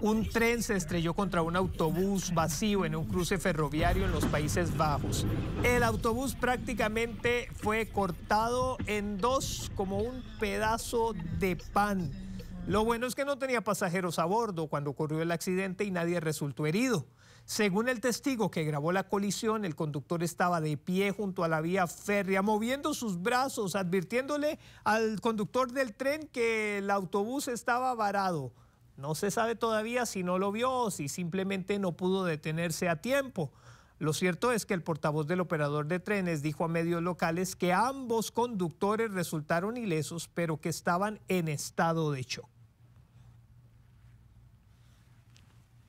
Un tren se estrelló contra un autobús vacío en un cruce ferroviario en los Países Bajos. El autobús prácticamente fue cortado en dos como un pedazo de pan. Lo bueno es que no tenía pasajeros a bordo cuando ocurrió el accidente y nadie resultó herido. Según el testigo que grabó la colisión, el conductor estaba de pie junto a la vía férrea, moviendo sus brazos, advirtiéndole al conductor del tren que el autobús estaba varado. No se sabe todavía si no lo vio o si simplemente no pudo detenerse a tiempo. Lo cierto es que el portavoz del operador de trenes dijo a medios locales que ambos conductores resultaron ilesos, pero que estaban en estado de shock.